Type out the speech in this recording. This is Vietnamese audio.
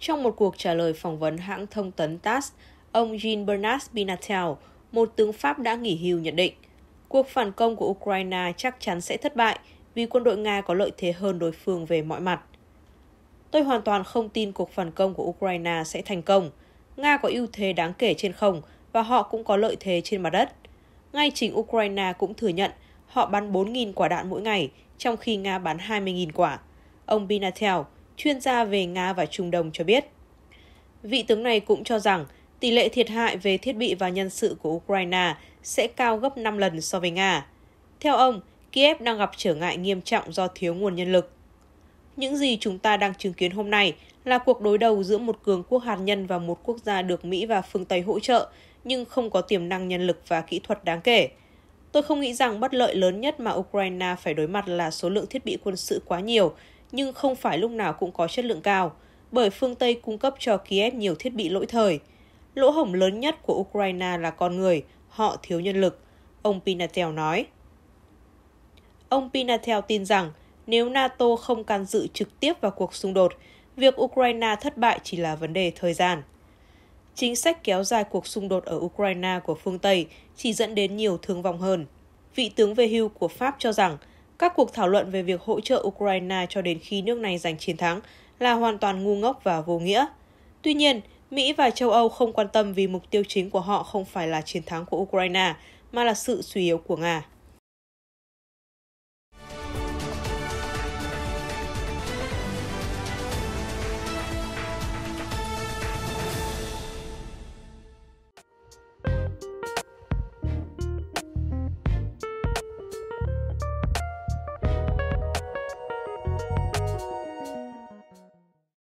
Trong một cuộc trả lời phỏng vấn hãng thông tấn TASS, ông Jean-Bernard Binatel, một tướng Pháp đã nghỉ hưu nhận định, cuộc phản công của Ukraine chắc chắn sẽ thất bại vì quân đội Nga có lợi thế hơn đối phương về mọi mặt. Tôi hoàn toàn không tin cuộc phản công của Ukraine sẽ thành công. Nga có ưu thế đáng kể trên không và họ cũng có lợi thế trên mặt đất. Ngay chính Ukraine cũng thừa nhận họ bắn 4.000 quả đạn mỗi ngày, trong khi Nga bắn 20.000 quả. Ông Binatel, chuyên gia về Nga và Trung Đông cho biết. Vị tướng này cũng cho rằng tỷ lệ thiệt hại về thiết bị và nhân sự của Ukraine sẽ cao gấp 5 lần so với Nga. Theo ông, Kiev đang gặp trở ngại nghiêm trọng do thiếu nguồn nhân lực. Những gì chúng ta đang chứng kiến hôm nay là cuộc đối đầu giữa một cường quốc hạt nhân và một quốc gia được Mỹ và phương Tây hỗ trợ nhưng không có tiềm năng nhân lực và kỹ thuật đáng kể. Tôi không nghĩ rằng bất lợi lớn nhất mà Ukraine phải đối mặt là số lượng thiết bị quân sự quá nhiều, nhưng không phải lúc nào cũng có chất lượng cao, bởi phương Tây cung cấp cho Kiev nhiều thiết bị lỗi thời. Lỗ hổng lớn nhất của Ukraine là con người, họ thiếu nhân lực, ông Pinatel nói. Ông Pinatel tin rằng nếu NATO không can dự trực tiếp vào cuộc xung đột, việc Ukraine thất bại chỉ là vấn đề thời gian. Chính sách kéo dài cuộc xung đột ở Ukraine của phương Tây chỉ dẫn đến nhiều thương vong hơn. Vị tướng về hưu của Pháp cho rằng các cuộc thảo luận về việc hỗ trợ Ukraine cho đến khi nước này giành chiến thắng là hoàn toàn ngu ngốc và vô nghĩa. Tuy nhiên, Mỹ và châu Âu không quan tâm vì mục tiêu chính của họ không phải là chiến thắng của Ukraine, mà là sự suy yếu của Nga.